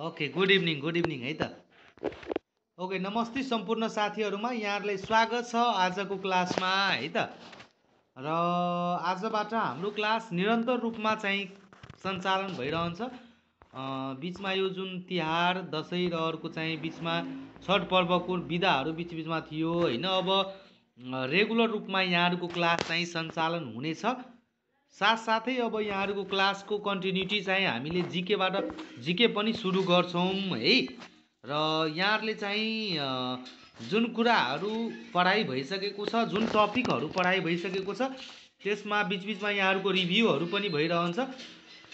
okay good evening good evening है त okay नमस्ते सम्पूर्ण साथीहरूमा यहाँहरूलाई स्वागत छ आजको क्लासमा है त र आजबाट हाम्रो क्लास निरन्तर रूपमा चाहिँ सञ्चालन भइरहन्छ बिचमा यो जुन तिहार दसैँ र अर्को चाहिँ बिचमा छठ पर्वको विधाहरू बिचबिचमा थियो होइन अब रेगुलर रूपमा यहाँहरूको क्लास चाहिँ सञ्चालन हुनेछ साथसाथै अब यहाँहरूको क्लासको कन्टिन्युटी चाहिँ हामीले जिकेबाट जिके पनि सुरु गर्छौँ है र यहाँहरूले चाहिँ जुन कुराहरू पढाइ भइसकेको छ जुन टपिकहरू पढाइ भइसकेको छ त्यसमा बिचबिचमा यहाँहरूको रिभ्यूहरू पनि भइरहन्छ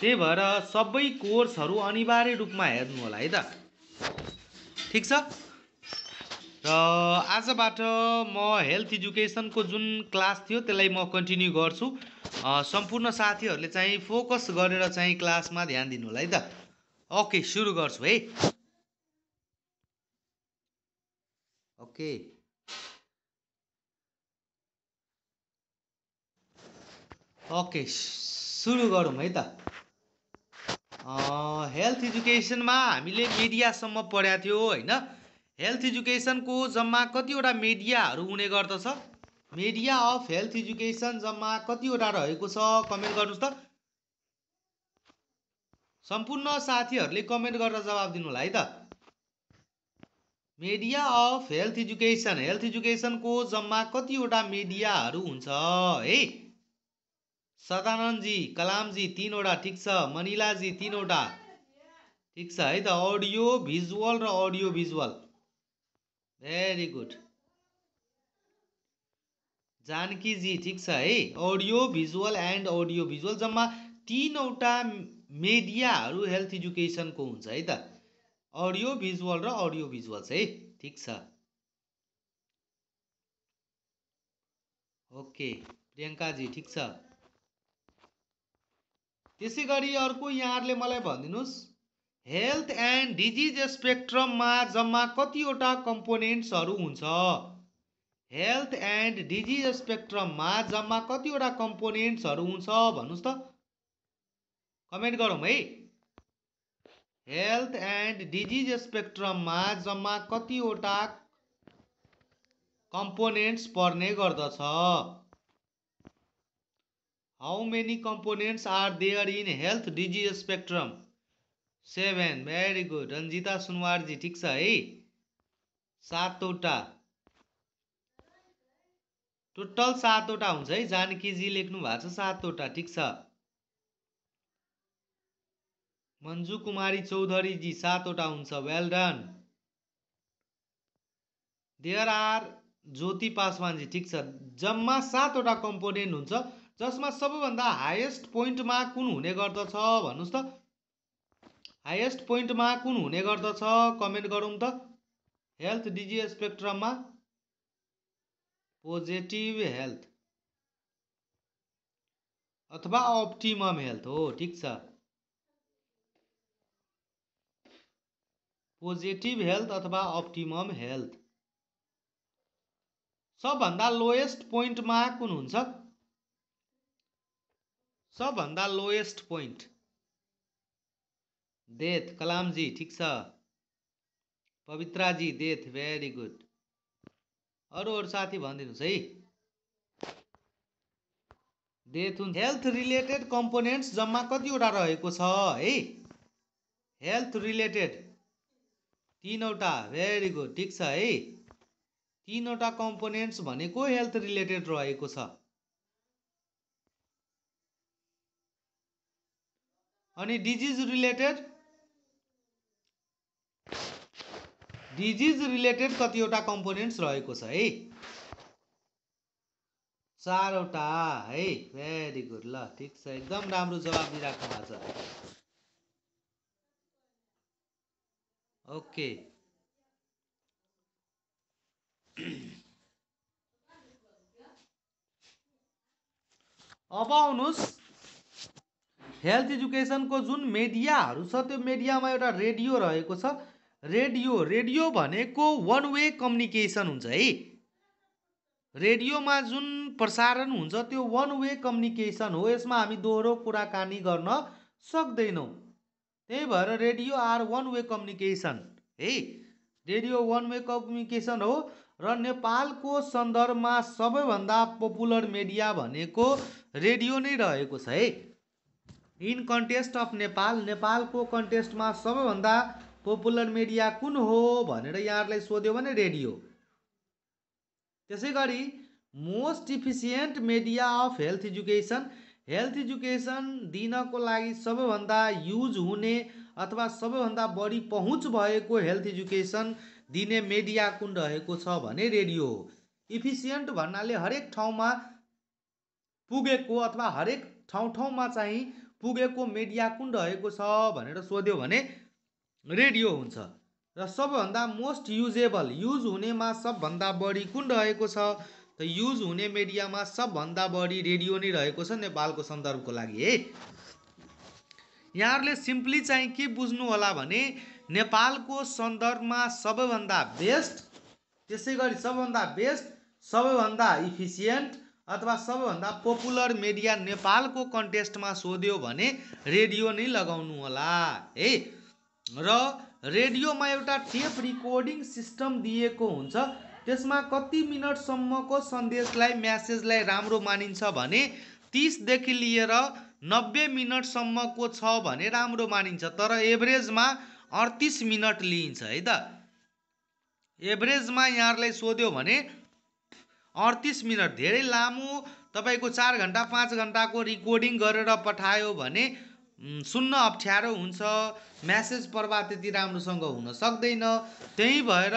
त्यही भएर सबै कोर्सहरू अनिवार्य रूपमा हेर्नु होला है त ठिक छ र आजबाट म हेल्थ एजुकेसनको जुन क्लास थियो त्यसलाई म कन्टिन्यू गर्छु सम्पूर्ण साथीहरूले चाहिँ फोकस गरेर चाहिँ क्लासमा ध्यान दिनु होला है त ओके सुरु गर्छु है ओके ओके सुरु गरौँ है त हेल्थ एजुकेसनमा हामीले मिडियासम्म पढाएको थियो होइन हेल्थ एजुकेसनको जम्मा कतिवटा मिडियाहरू हुने गर्दछ मिडिया अफ हेल्थ एजुकेसन जम्मा कतिवटा रहेको छ कमेन्ट गर्नुहोस् त सम्पूर्ण साथीहरूले कमेन्ट गरेर जवाब दिनु होला है त media of health education health एजुकेसनको जम्मा कतिवटा मिडियाहरू हुन्छ है सदानन्दजी कलामजी तिनवटा ठिक छ मनिलाजी तिनवटा ठिक छ है त अडियो भिजुअल र audio visual very good Janakiji ठिक छ है audio visual and audio visual जम्मा तिनवटा मिडियाहरू हेल्थ एजुकेसनको हुन्छ है त अडियो भिजुअल र अडियो भिजुअल है ठिक छ ओके प्रियङ्काजी ठिक छ त्यसै गरी अर्को यहाँहरूले मलाई भनिदिनुहोस् हेल्थ एन्ड डिजिज स्पेक्ट्रममा जम्मा कतिवटा कम्पोनेन्ट्सहरू हुन्छ हेल्थ एन्ड डिजिज स्पेक्ट्रममा जम्मा कतिवटा कम्पोनेन्ट्सहरू हुन्छ भन्नुहोस् त कमेन्ट गरौँ है हेल्थ एन्ड डिजिज स्पेक्ट्रममा जम्मा कतिवटा कम्पोनेन्ट्स पर्ने गर्दछ how many components are there in health disease spectrum seven very good Ranjita Sunwarji ठिक छ है सातवटा टोटल सातवटा हुन्छ है जानकीजी लेख्नु भएको छ सातवटा ठिक छ मन्जु कुमारी चौधरीजी सातवटा हुन्छ well done there are Jyoti Paswanji ठिक छ जम्मा सातवटा कम्पोनेन्ट हुन्छ जसमा सबैभन्दा हाइएस्ट पोइन्टमा कुन हुने गर्दछ भन्नुहोस् त हाइएस्ट पोइन्टमा कुन हुने गर्दछ कमेन्ट गरौँ त हेल्थ डिजी स्पेक्ट्रममा पोजिटिभ हेल्थ अथवा अप्टिमम हेल्थ हो ठिक छ पोजिटिभ हेल्थ अथवा अप्टिमम हेल्थ सबभन्दा लोएस्ट पोइन्टमा कुन हुन्छ सबभन्दा लोएस्ट पोइन्ट देथ कलामजी ठिक छ पवित्राजी देथ भेरी गुड अरू अरू साथी भनिदिनुहोस् है डेथ हेल्थ रिलेटेड कम्पोनेन्ट्स जम्मा कतिवटा रहेको छ है हेल्थ रिलेटेड तिनवटा भेरी गुड ठिक छ है तिनवटा कम्पोनेन्ट्स भनेको हेल्थ रिलेटेड रहेको छ अनि डिजिज रिलेटेड डिजिज रिलेटेड कतिवटा कम्पोनेन्ट्स रहेको छ है चारवटा है भेरी गुड ल ठिक छ एकदम राम्रो जवाब दिइराख्नु भएको छ ओके अब आउनुहोस् हेल्थ एजुकेसनको जुन मिडियाहरू छ त्यो मिडियामा एउटा रेडियो रहेको छ रेडियो रेडियो भनेको वान वे कम्युनिकेसन हुन्छ है रेडियोमा जुन प्रसारण हुन्छ त्यो वान वे कम्युनिकेसन हो यसमा हामी दोहोरो कुराकानी गर्न सक्दैनौँ त्यही भएर radio are one way communication है रेडियो वान वे कम्युनिकेसन हो र नेपालको सन्दर्भमा सबैभन्दा पपुलर मिडिया भनेको रेडियो नै रहेको छ है इन कन्टेस्ट अफ नेपाल नेपालको कन्टेस्टमा सबैभन्दा पपुलर मिडिया कुन हो भनेर यहाँहरूलाई सोध्यो भने रेडियो त्यसै गरी most efficient media of health education health education दिनको लागि सबैभन्दा युज हुने अथवा सबैभन्दा बढी पहुँच भएको हेल्थ एजुकेसन दिने मिडिया कुन रहेको छ भने रेडियो हो इफिसियन्ट भन्नाले हरेक ठाउँमा पुगेको अथवा हरेक ठाउँ ठाउँमा चाहिँ पुगेको मिडिया कुन रहेको छ भनेर सोध्यो भने रेडियो हुन्छ र सबभन्दा मोस्ट युजेबल युज हुनेमा सबभन्दा बढी कुन रहेको छ त युज हुने मिडियामा सबभन्दा बढी रेडियो नै रहेको छ नेपालको सन्दर्भको लागि है यहाँहरूले सिम्पली चाहिँ के बुझ्नु होला भने नेपालको सन्दर्भमा सबैभन्दा बेस्ट त्यसै गरी सबभन्दा बेस्ट सबैभन्दा इफिसियन्ट अथवा सबैभन्दा पपुलर मिडिया नेपालको कन्टेस्टमा सोध्यो भने रेडियो नै लगाउनु होला है र रेडियोमा एउटा टेप रिकर्डिङ सिस्टम दिएको हुन्छ त्यसमा कति मिनटसम्मको सन्देशलाई म्यासेजलाई राम्रो मानिन्छ भने तिसदेखि लिएर नब्बे मिनटसम्मको छ भने राम्रो मानिन्छ तर एभरेजमा अडतिस मिनट लिइन्छ है त एभरेजमा यहाँहरूलाई सोध्यो भने अडतिस मिनट धेरै लामो तपाईँको चार घन्टा पाँच घन्टाको रिकर्डिङ गरेर पठायो भने सुन्न अप्ठ्यारो हुन्छ म्यासेज प्रवाह त्यति राम्रोसँग हुन सक्दैन त्यही भएर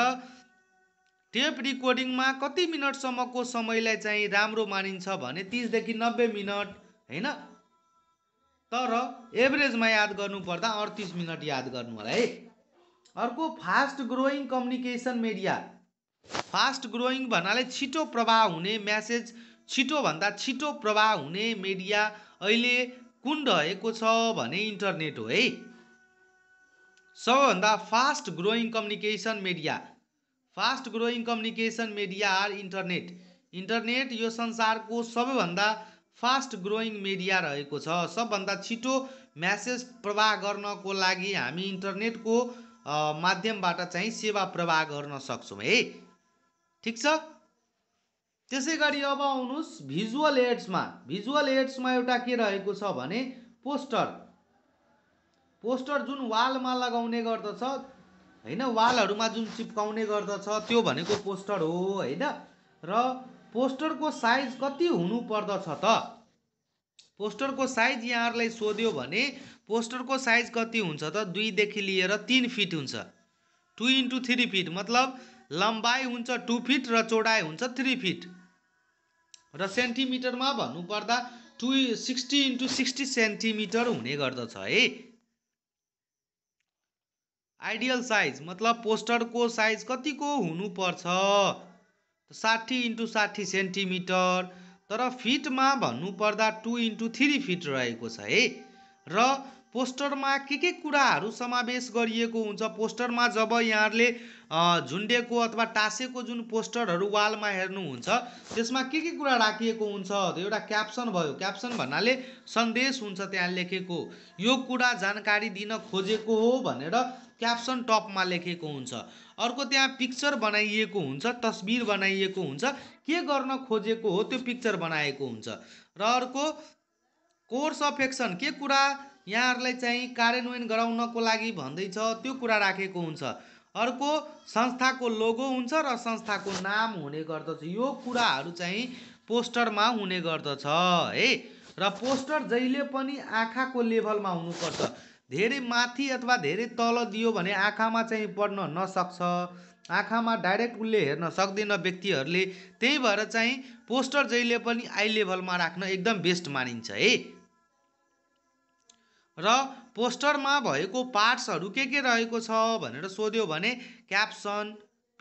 टेप रिकर्डिङमा कति मिनटसम्मको समयलाई चाहिँ राम्रो मानिन्छ भने तिसदेखि नब्बे मिनट होइन तर एभरेजमा याद गर्नुपर्दा अडतिस मिनट याद गर्नु होला है अर्को fast growing communication media fast growing भन्नाले छिटो प्रवाह हुने म्यासेज छिटोभन्दा छिटो प्रवाह हुने मिडिया अहिले कुन रहेको छ भने इन्टरनेट हो है सबैभन्दा fast growing communication media fast growing communication media are internet internet यो संसारको सबैभन्दा फास्ट ग्रोइङ मिडिया रहेको छ सबभन्दा छिटो म्यासेज प्रवाह गर्नको लागि हामी इन्टरनेटको माध्यमबाट चाहिँ सेवा प्रवाह गर्न सक्छौँ है ठिक छ त्यसै गरी अब आउनुहोस् भिजुअल एड्समा भिजुअल एड्समा एउटा के रहेको छ भने पोस्टर पोस्टर जुन वालमा लगाउने गर्दछ होइन वालहरूमा जुन चिप्काउने गर्दछ त्यो भनेको पोस्टर हो होइन र पोस्टरको साइज कति हुनुपर्दछ त पोस्टरको साइज यहाँहरूलाई सोध्यो भने पोस्टरको साइज कति हुन्छ त दुईदेखि लिएर तिन फिट हुन्छ टु इन्टु थ्री फिट मतलब लम्बाइ हुन्छ टु फिट र चौडाइ हुन्छ थ्री फिट र सेन्टिमिटरमा भन्नुपर्दा two sixty into sixty centimetre हुने गर्दछ है आइडियल साइज मतलब पोस्टरको साइज कतिको हुनुपर्छ साठी इन्टु साठी सेन्टिमिटर तर फिटमा भन्नुपर्दा टु इन्टु थ्री फिट रहेको छ है र पोस्टरमा के के कुराहरू समावेश गरिएको हुन्छ पोस्टरमा जब यहाँहरूले झुन्डेको अथवा टाँसेको जुन पोस्टरहरू वालमा हेर्नुहुन्छ त्यसमा के के कुरा राखिएको हुन्छ एउटा क्याप्सन भयो क्याप्सन भन्नाले सन्देश हुन्छ त्यहाँ लेखेको यो कुरा जानकारी दिन खोजेको हो भनेर क्याप्सन टपमा लेखेको हुन्छ अर्को त्यहाँ पिक्चर बनाइएको हुन्छ तस्बिर बनाइएको हुन्छ के गर्न खोजेको हो त्यो पिक्चर बनाएको हुन्छ र अर्को कोर्स अफ एक्सन के कुरा यहाँहरूलाई चाहिँ कार्यान्वयन गराउनको लागि भन्दैछ त्यो कुरा राखेको हुन्छ अर्को संस्थाको लोगो हुन्छ र संस्थाको नाम हुने गर्दछ यो कुराहरू चाहिँ पोस्टरमा हुने गर्दछ है र पोस्टर जहिले पनि आँखाको लेभलमा हुनुपर्छ धेरै माथि अथवा धेरै तल दियो भने आँखामा चाहिँ पढ्न नसक्छ आँखामा डाइरेक्ट उसले हेर्न सक्दैन व्यक्तिहरूले त्यही भएर चाहिँ पोस्टर जहिले पनि आई लेभलमा राख्न एकदम बेस्ट मानिन्छ है र पोस्टरमा भएको पार्ट्सहरू के के रहेको छ भनेर सोध्यो भने caption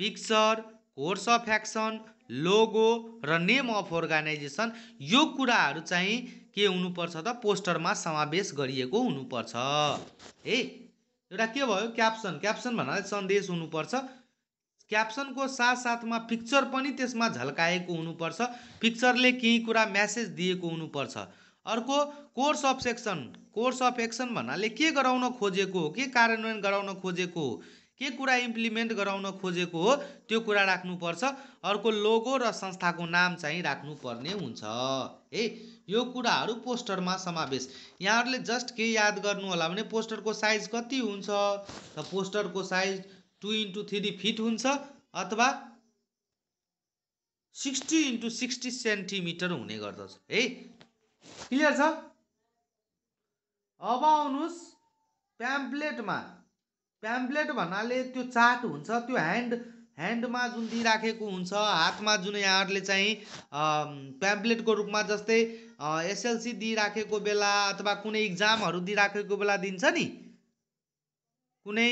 picture course of action logo र नेम अफ अर्गनाइजेसन यो कुराहरू चाहिँ के हुनुपर्छ त पोस्टरमा समावेश गरिएको हुनुपर्छ है एउटा के भयो क्याप्सन क्याप्सन भन्नाले सन्देश हुनुपर्छ क्याप्सनको साथसाथमा पिक्चर पनि त्यसमा झल्काएको हुनुपर्छ पिक्चरले केही कुरा म्यासेज दिएको हुनुपर्छ अर्को course of section course of action भन्नाले के गराउन खोजेको हो के कार्यान्वयन गराउन खोजेको हो के कुरा इम्प्लिमेन्ट गराउन खोजेको हो त्यो कुरा राख्नुपर्छ अर्को लोगो र संस्थाको नाम चाहिँ राख्नुपर्ने हुन्छ है यो कुराहरू पोस्टरमा समावेश यहाँहरूले जस्ट के याद गर्नु होला भने पोस्टरको साइज कति हुन्छ त पोस्टरको size two into three feet हुन्छ अथवा सिक्सटी इन्टु सिक्सटी सेन्टिमिटर हुने गर्दछ है क्लियर छ अब आउनुहोस् प्याम्प्लेटमा प्याम्प्लेट भन्नाले त्यो चार्ट हुन्छ त्यो ह्यान्ड ह्यान्डमा जुन दिइराखेको हुन्छ हातमा जुन यहाँहरूले चाहिँ प्याम्प्लेटको रूपमा जस्तै एसएलसी दिइराखेको बेला अथवा कुनै इक्जामहरू दिइराखेको बेला दिन्छ नि कुनै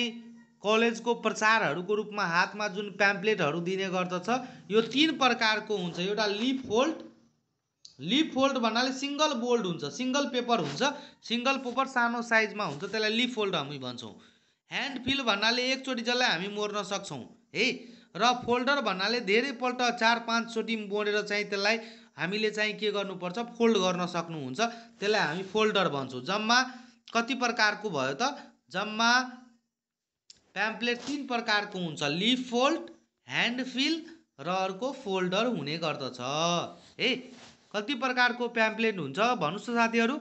कलेजको प्रचारहरूको रूपमा हातमा जुन प्याम्प्लेटहरू दिने गर्दछ यो तिन प्रकारको हुन्छ एउटा लिप फोल्ड लिप फोल्ड भन्नाले सिङ्गल बोल्ड हुन्छ सिङ्गल पेपर हुन्छ सिङ्गल पेपर सानो साइजमा हुन्छ त्यसलाई लिप फोल्ड हामी भन्छौँ ह्यान्ड फिल भन्नाले एकचोटि जसलाई हामी मोर्न सक्छौँ है र फोल्डर भन्नाले धेरैपल्ट चार पाँचचोटि मोडेर चाहिँ त्यसलाई हामीले चाहिँ के गर्नुपर्छ फोल्ड गर्न सक्नुहुन्छ त्यसलाई हामी फोल्डर भन्छौँ जम्मा कति प्रकारको भयो त जम्मा प्याम्प्लेट तिन प्रकारको हुन्छ लिफ फोल्ड ह्यान्ड फिल र अर्को फोल्डर हुने गर्दछ है कति प्रकारको प्याम्प्लेट हुन्छ भन्नुहोस् त साथीहरू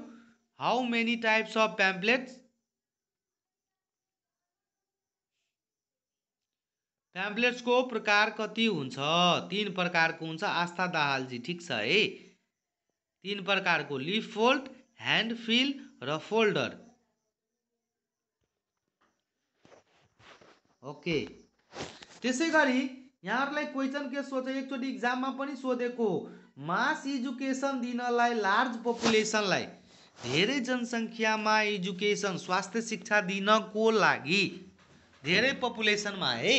how many types of pamphlets प्याम्प्लेट्सको प्रकार कति हुन्छ तिन प्रकारको हुन्छ आस्था दाहालजी ठिक छ है तिन प्रकारको लिफ फोल्ड ह्यान्ड फिल र फोल्डर ओके त्यसै गरी यहाँहरूलाई क्वेसन के सोचे एकचोटि इक्जाममा पनि सोधेको हो मास एजुकेसन दिनलाई लार्ज पपुलेसनलाई धेरै जनसङ्ख्यामा एजुकेसन स्वास्थ्य शिक्षा दिनको लागि धेरै पपुलेसनमा है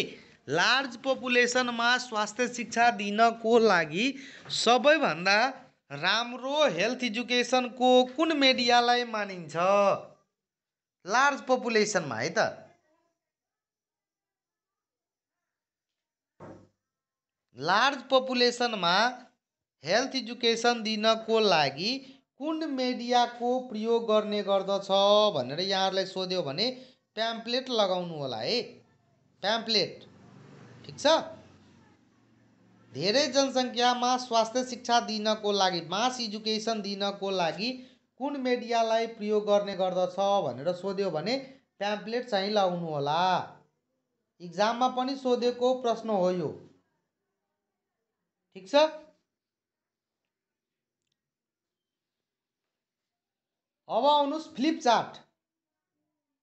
लार्ज पपुलेसनमा स्वास्थ्य शिक्षा दिनको लागि सबैभन्दा राम्रो हेल्थ एजुकेसनको कुन मिडियालाई मानिन्छ लार्ज पपुलेसनमा है त लार्ज पपुलेसनमा हेल्थ एजुकेसन दिनको लागि कुन मिडियाको प्रयोग गर्ने गर्दछ भनेर यहाँहरूलाई सोध्यो भने प्याम्प्लेट लगाउनु होला है प्याम्प्लेट ठिक छ धेरै जनसङ्ख्यामा स्वास्थ्य शिक्षा दिनको लागि मास एजुकेसन दिनको लागि कुन मिडियालाई प्रयोग गर्ने गर्दछ भनेर सोध्यो भने प्याम्प्लेट चाहिँ लगाउनु होला इक्जाममा पनि सोधेको प्रश्न हो यो ठिक छ अब आउनुहोस् फ्लिपचार्ट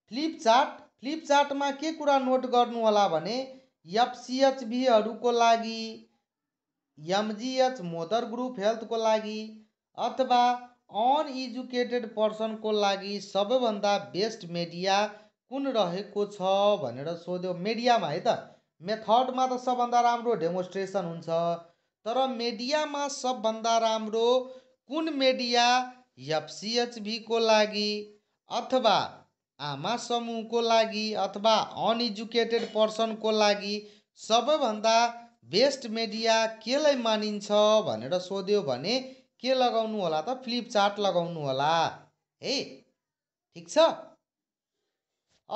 फ्लिपचार्ट फ्लिपचार्टमा के कुरा नोट गर्नु होला भने एफसिएचबीहरूको लागि एमजिएच मोदर ग्रुप हेल्थको लागि अथवा अनएजुकेटेड पर्सनको लागि सबैभन्दा बेस्ट मिडिया कुन रहेको छ भनेर सोध्यो मिडियामा है त मेथडमा त सबभन्दा राम्रो डेमोन्स्ट्रेसन हुन्छ तर मिडियामा सबभन्दा राम्रो कुन मिडिया एफसिएचभीको लागि अथवा आमा समूहको लागि अथवा अनएजुकेटेड पर्सनको लागि सबैभन्दा बेस्ट मिडिया केलाई मानिन्छ भनेर सोध्यो भने के लगाउनु होला त फ्लिपचार्ट लगाउनु होला है ठिक छ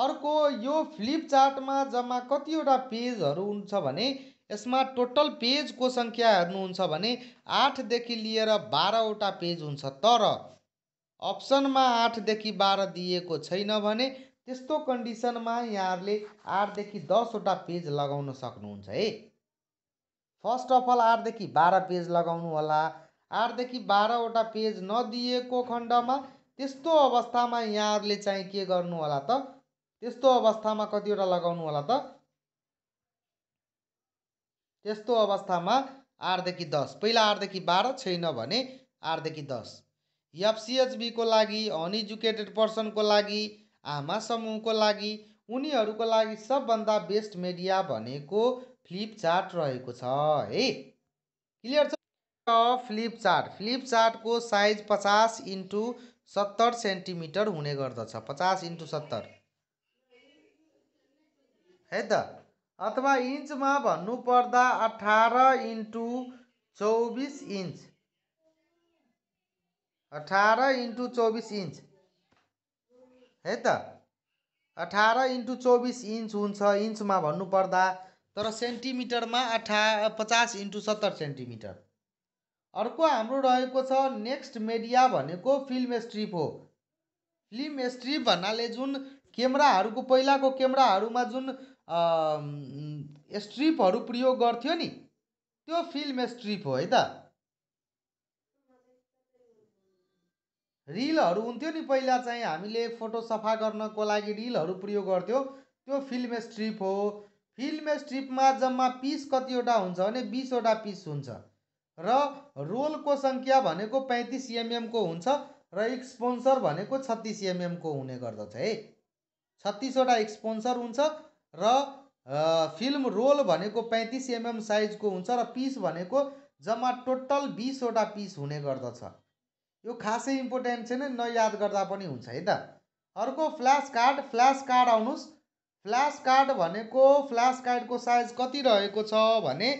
अर्को यो फ्लिपचार्टमा जम्मा कतिवटा पेजहरू हुन्छ भने यसमा टोटल पेजको सङ्ख्या हेर्नुहुन्छ भने आठदेखि लिएर बाह्रवटा पेज हुन्छ तर अप्सनमा आठदेखि बाह्र दिएको छैन भने त्यस्तो कन्डिसनमा यहाँहरूले आठदेखि दसवटा पेज लगाउन सक्नुहुन्छ है फर्स्ट अफ अल आठदेखि बाह्र पेज लगाउनु होला आठदेखि बाह्रवटा पेज नदिएको खण्डमा त्यस्तो अवस्थामा यहाँहरूले चाहिँ के गर्नु होला त त्यस्तो अवस्थामा कतिवटा लगाउनु होला त त्यस्तो अवस्थामा आठदेखि दस पहिला आठदेखि बाह्र छैन भने आठदेखि दस एफसिएचबीको लागि अनएजुकेटेड पर्सनको लागि आमा समूहको लागि उनीहरूको लागि सबभन्दा बेस्ट मिडिया भनेको फ्लिपचार्ट रहेको छ है क्लियर छ फ्लिपचार्ट फ्लिपचार्टको साइज पचास इन्टु सत्तर सेन्टिमिटर हुने गर्दछ पचास इन्टु सत्तर है त अथवा इन्चमा भन्नुपर्दा अठार इन्टु चौबिस इन्च अठार इन्टु चौबिस इन्च है त अठार इन्टु चौबिस इन्च हुन्छ इन्चमा भन्नुपर्दा तर सेन्टिमिटरमा अठा पचास इन्टु सत्तर सेन्टिमिटर अर्को हाम्रो रहेको छ नेक्स्ट मिडिया भनेको फिल्म स्ट्रिप हो फिल्म स्ट्रिप भन्नाले जुन क्यामेराहरूको पहिलाको क्यामेराहरूमा जुन स्ट्रिपहरू प्रयोग गर्थ्यो नि त्यो फिल्म स्ट्रिप हो है त रिलहरू हुन्थ्यो नि पहिला चाहिँ हामीले फोटो सफा गर्नको लागि रिलहरू प्रयोग गर्थ्यो त्यो फिल्म स्ट्रिप हो फिल्म स्ट्रिपमा जम्मा पिस कतिवटा हुन्छ भने बिसवटा पिस हुन्छ र रोलको सङ्ख्या भनेको पैँतिस एमएमको हुन्छ र एक्सपोन्सर भनेको छत्तिस एमएमको हुने गर्दछ है छत्तिसवटा एक्सपोन्सर हुन्छ र फिल्म रोल भनेको पैँतिस एमएम साइजको हुन्छ र पिस भनेको जम्मा टोटल बिसवटा पिस हुने गर्दछ यो खासै इम्पोर्टेन्ट छैन न याद गर्दा पनि हुन्छ है त अर्को फ्ल्यास कार्ड फ्ल्यास कार्ड आउनुहोस् फ्ल्यास कार्ड भनेको फ्ल्यास कार्डको साइज कति रहेको छ भने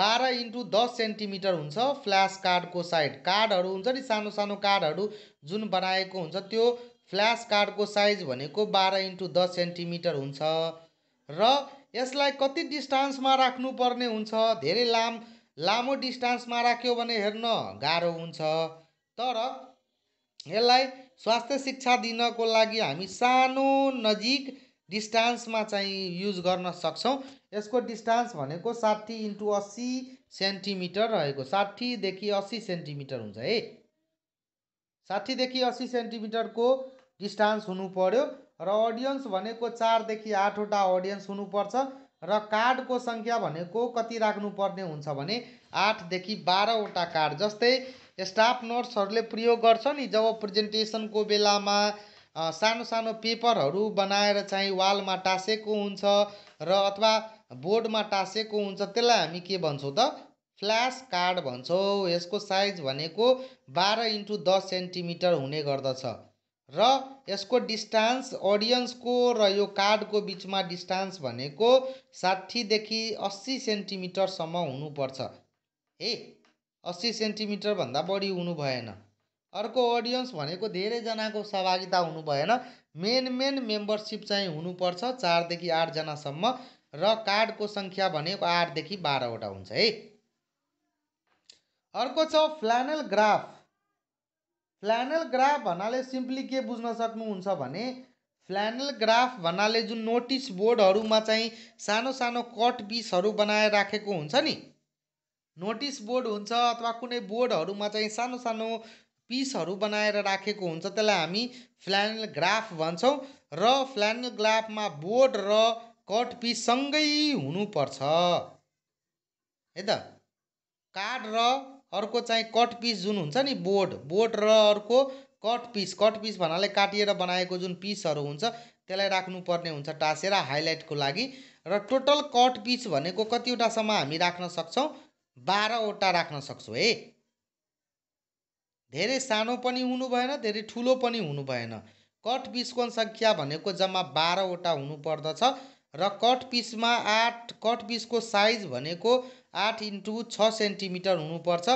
बाह्र इन्टु दस सेन्टिमिटर हुन्छ फ्ल्यास कार्डको साइड कार्डहरू हुन्छ नि सानो सानो कार्डहरू जुन बनाएको हुन्छ त्यो फ्ल्यास कार्डको साइज भनेको बाह्र इन्टु दस सेन्टिमिटर हुन्छ र यसलाई कति डिस्टान्समा राख्नुपर्ने हुन्छ धेरै लाम लामो डिस्टान्समा राख्यो भने हेर्न गाह्रो हुन्छ तर यसलाई स्वास्थ्य शिक्षा दिनको लागि हामी सानो नजिक डिस्टान्समा चाहिँ युज गर्न सक्छौँ यसको डिस्टान्स भनेको साठी इन्टु अस्सी सेन्टिमिटर रहेको साठीदेखि अस्सी सेन्टिमिटर हुन्छ है साठीदेखि अस्सी सेन्टिमिटरको डिस्टान्स हुनु पर्यो र अडियन्स भनेको चारदेखि आठवटा अडियन्स हुनुपर्छ र कार्डको सङ्ख्या भनेको कति राख्नुपर्ने हुन्छ भने आठदेखि बाह्रवटा कार्ड जस्तै स्टाफ नर्सहरूले प्रयोग गर्छ नि जब प्रेजेन्टेसनको बेलामा सानो सानो पेपरहरू बनाएर चाहिँ वालमा टाँसेको हुन्छ र अथवा बोर्डमा टाँसेको हुन्छ त्यसलाई हामी के भन्छौँ त फ्ल्यास कार्ड भन्छौँ यसको साइज भनेको बाह्र इन्टु दस सेन्टिमिटर हुने गर्दछ र यसको डिस्टान्स अडियन्सको र यो कार्डको बिचमा डिस्टान्स भनेको साठीदेखि अस्सी सेन्टिमिटरसम्म हुनुपर्छ है अस्सी सेन्टिमिटरभन्दा बढी हुनु भएन अर्को अडियन्स भनेको धेरैजनाको सहभागिता हुनु भएन मेन मेन मेम्बरसिप चाहिँ हुनुपर्छ चारदेखि आठजनासम्म र कार्डको सङ्ख्या भनेको आठदेखि बाह्रवटा हुन्छ है अर्को छ फ्लानल ग्राफ फ्ल्यानल ग्राफ भन्नाले सिम्पली के बुझ्न सक्नुहुन्छ भने फ्ल्यानल ग्राफ भन्नाले जुन नोटिस बोर्डहरूमा चाहिँ सानो सानो कट पिसहरू बनाएर राखेको हुन्छ नि नोटिस बोर्ड हुन्छ अथवा कुनै बोर्डहरूमा चाहिँ सानो सानो पिसहरू बनाएर राखेको हुन्छ त्यसलाई हामी फ्ल्यानल ग्राफ भन्छौँ र फ्ल्यानल ग्राफमा बोर्ड र कट पिससँगै हुनुपर्छ है त कार्ड र अर्को चाहिँ कट पिस जुन हुन्छ नि बोर्ड बोर्ड र अर्को कट पिस कट पिस भन्नाले काटिएर बनाएको जुन पिसहरू हुन्छ त्यसलाई राख्नुपर्ने हुन्छ टाँसेर हाइलाइटको लागि र टोटल कट पिस भनेको कतिवटासम्म हामी राख्न सक्छौँ बाह्रवटा राख्न सक्छौँ है धेरै सानो पनि हुनु भएन धेरै ठुलो पनि हुनु भएन कट पिसको सङ्ख्या भनेको जम्मा बाह्रवटा हुनुपर्दछ र कट पिसमा आठ कट पिसको साइज भनेको आठ इन्टु छ सेन्टिमिटर हुनुपर्छ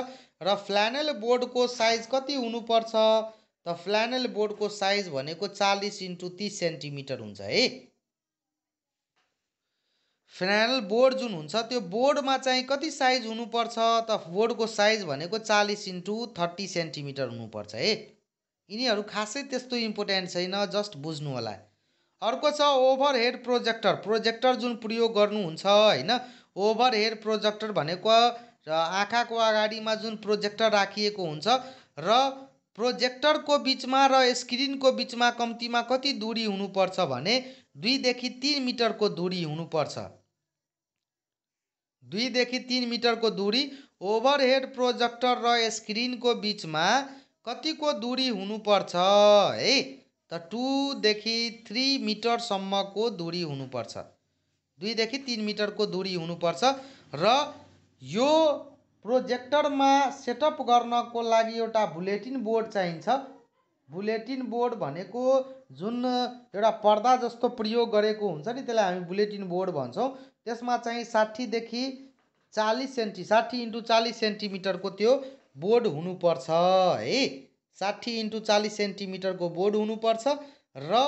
र फ्ल्यानल बोर्डको साइज कति हुनुपर्छ त फ्ल्यानल बोर्डको साइज भनेको चालिस इन्टु तिस सेन्टिमिटर हुन्छ है फ्ल्यानल बोर्ड जुन हुन्छ त्यो बोर्डमा चाहिँ कति साइज हुनुपर्छ त बोर्डको साइज भनेको चालिस इन्टु थर्टी सेन्टिमिटर हुनुपर्छ है यिनीहरू खासै त्यस्तो इम्पोर्टेन्ट छैन जस्ट बुझ्नु होला अर्को छ ओभरहेड प्रोजेक्टर प्रोजेक्टर जुन प्रयोग गर्नुहुन्छ होइन ओभर हेड प्रोजेक्टर भनेको आँखाको अगाडिमा जुन प्रोजेक्टर राखिएको हुन्छ र प्रोजेक्टरको बिचमा र स्क्रिनको बिचमा कम्तीमा कति दुरी हुनुपर्छ भने दुईदेखि तिन मिटरको दुरी हुनुपर्छ दुईदेखि तिन मिटरको दुरी ओभर हेड प्रोजेक्टर र स्क्रिनको बिचमा कतिको दुरी हुनुपर्छ है त टुदेखि थ्री मिटरसम्मको दुरी हुनुपर्छ दुईदेखि तिन मिटरको दुरी हुनुपर्छ र यो प्रोजेक्टरमा सेटअप गर्नको लागि एउटा बुलेटिन बोर्ड चाहिन्छ बुलेटिन बोर्ड भनेको जुन एउटा पर्दा जस्तो प्रयोग गरेको हुन्छ नि त्यसलाई हामी बुलेटिन बोर्ड भन्छौँ त्यसमा चाहिँ साठीदेखि चालिस सेन्टी साठी इन्टु चालिस सेन्टिमिटरको त्यो बोर्ड हुनुपर्छ है साठी इन्टु चालिस सेन्टिमिटरको बोर्ड हुनुपर्छ र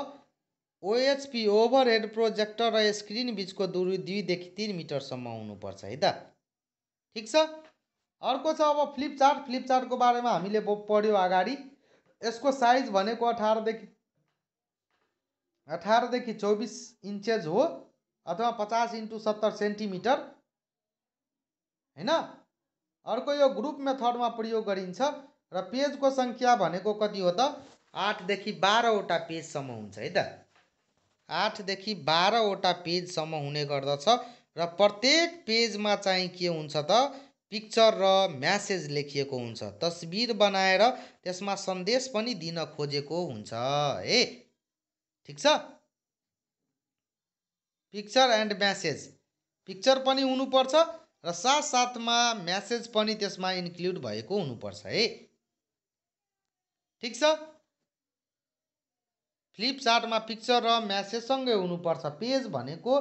ओएचपी ओभरहेड प्रोजेक्टर र स्क्रिन बिचको दुरी दुईदेखि तिन मिटरसम्म हुनुपर्छ है त ठिक छ अर्को छ अब फ्लिपचार्ट फ्लिपचार्टको बारेमा हामीले पढ्यौँ अगाडि यसको साइज भनेको अठारदेखि अठारदेखि चौबिस इन्चेज हो अथवा पचास इन्टु सत्तर सेन्टिमिटर होइन अर्को यो ग्रुप मेथडमा प्रयोग गरिन्छ र पेजको सङ्ख्या भनेको कति हो त आठदेखि बाह्रवटा पेजसम्म हुन्छ है त आठदेखि बाह्रवटा पेजसम्म हुने गर्दछ र प्रत्येक पेजमा चाहिँ के हुन्छ त पिक्चर र म्यासेज लेखिएको हुन्छ तस्बिर बनाएर त्यसमा सन्देश पनि दिन खोजेको हुन्छ है ठिक छ पिक्चर एन्ड म्यासेज पिक्चर पनि हुनुपर्छ र साथसाथमा म्यासेज पनि त्यसमा इन्क्लुड भएको हुनुपर्छ है ठिक छ फ्लिपचार्टमा पिक्चर र म्यासेजसँगै हुनुपर्छ पेज भनेको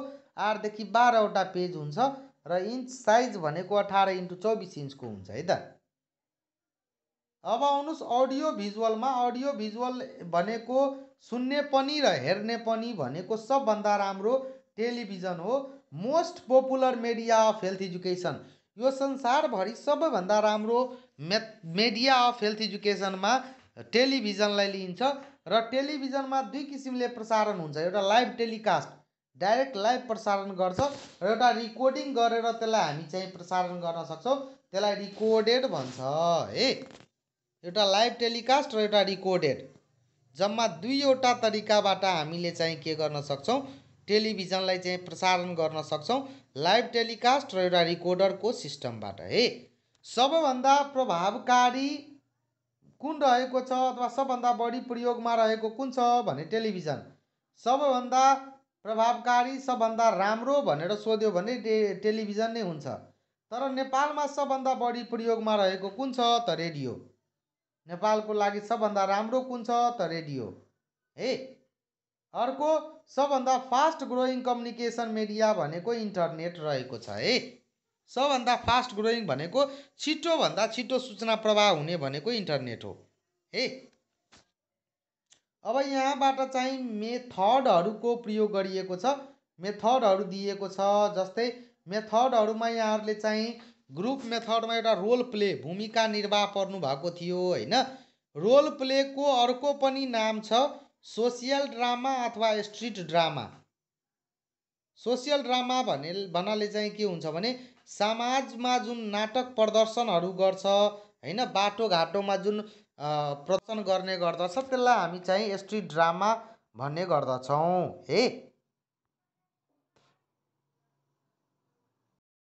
आठदेखि बाह्रवटा पेज हुन्छ र इन्च साइज भनेको अठार इन्टु चौबिस इन्चको हुन्छ है त अब आउनुहोस् अडियो भिजुअलमा अडियो भिजुअल भनेको सुन्ने पनि र हेर्ने पनि भनेको सबभन्दा राम्रो टेलिभिजन हो most popular media of health education यो संसारभरि सबैभन्दा राम्रो मे मिडिया अफ हेल्थ एजुकेसनमा टेलिभिजनलाई लिइन्छ र टेलिभिजनमा दुई किसिमले प्रसारण हुन्छ एउटा लाइभ टेलिकास्ट डाइरेक्ट लाइभ प्रसारण गर्छ र एउटा रिकर्डिङ गरेर त्यसलाई हामी चाहिँ प्रसारण गर्न सक्छौँ त्यसलाई रिकर्डेड भन्छ है एउटा लाइभ टेलिकास्ट र एउटा रिकर्डेड जम्मा दुईवटा तरिकाबाट हामीले चाहिँ के गर्न सक्छौँ टेलिभिजनलाई चाहिँ प्रसारण गर्न सक्छौँ लाइभ टेलिकास्ट र एउटा रिकर्डरको सिस्टमबाट है सबभन्दा प्रभावकारी कुन रहेको छ अथवा सबभन्दा बढी प्रयोगमा रहेको कुन छ भने टेलिभिजन सबभन्दा प्रभावकारी सबभन्दा राम्रो भनेर सोध्यो भने टे टेलिभिजन नै हुन्छ तर नेपालमा सबभन्दा बढी प्रयोगमा रहेको कुन छ त रेडियो नेपालको लागि सबभन्दा राम्रो कुन छ त रेडियो है अर्को सबभन्दा फास्ट ग्रोइङ कम्युनिकेसन मिडिया भनेको इन्टरनेट रहेको छ है सबभन्दा फास्ट ग्रोइङ भनेको छिटोभन्दा छिटो सूचना प्रवाह हुने भनेको इन्टरनेट हो है अब यहाँबाट चाहिँ मेथडहरूको प्रयोग गरिएको छ मेथडहरू दिएको छ जस्तै मेथडहरूमा यहाँहरूले चाहिँ ग्रुप मेथडमा एउटा रोल प्ले भूमिका निर्वाह पर्नुभएको थियो होइन रोल प्लेको अर्को पनि नाम छ सोसियल ड्रामा अथवा स्ट्रिट ड्रामा सोसियल ड्रामा भने भन्नाले चाहिँ के हुन्छ भने समाजमा जुन नाटक प्रदर्शनहरू गर्छ होइन बाटोघाटोमा जुन प्रदर्शन गर्ने गर्दछ त्यसलाई हामी चाहिँ स्ट्रिट ड्रामा भन्ने गर्दछौँ है